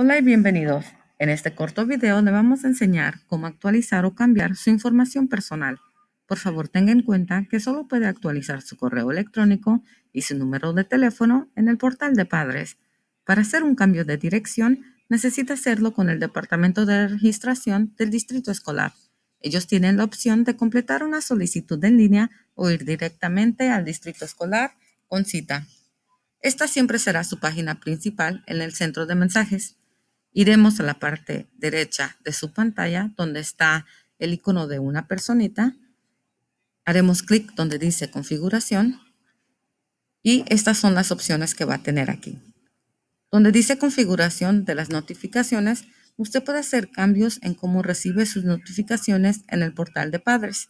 Hola y bienvenidos. En este corto video le vamos a enseñar cómo actualizar o cambiar su información personal. Por favor, tenga en cuenta que solo puede actualizar su correo electrónico y su número de teléfono en el portal de padres. Para hacer un cambio de dirección, necesita hacerlo con el Departamento de Registración del Distrito Escolar. Ellos tienen la opción de completar una solicitud en línea o ir directamente al Distrito Escolar con cita. Esta siempre será su página principal en el centro de mensajes iremos a la parte derecha de su pantalla donde está el icono de una personita. Haremos clic donde dice configuración y estas son las opciones que va a tener aquí. Donde dice configuración de las notificaciones, usted puede hacer cambios en cómo recibe sus notificaciones en el portal de padres.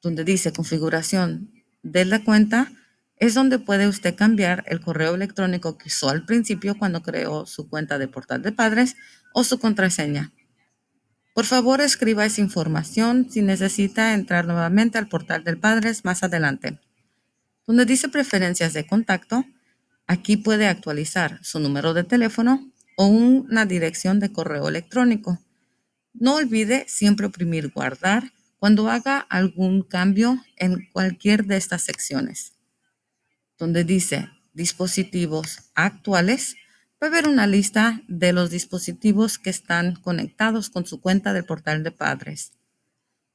Donde dice configuración de la cuenta, es donde puede usted cambiar el correo electrónico que usó al principio cuando creó su cuenta de portal de padres o su contraseña. Por favor, escriba esa información si necesita entrar nuevamente al portal del padres más adelante. Donde dice preferencias de contacto, aquí puede actualizar su número de teléfono o una dirección de correo electrónico. No olvide siempre oprimir guardar cuando haga algún cambio en cualquier de estas secciones donde dice dispositivos actuales, va a ver una lista de los dispositivos que están conectados con su cuenta del portal de padres.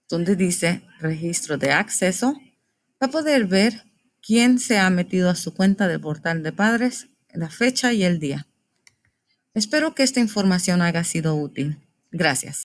Donde dice registro de acceso, va a poder ver quién se ha metido a su cuenta del portal de padres, la fecha y el día. Espero que esta información haya sido útil. Gracias.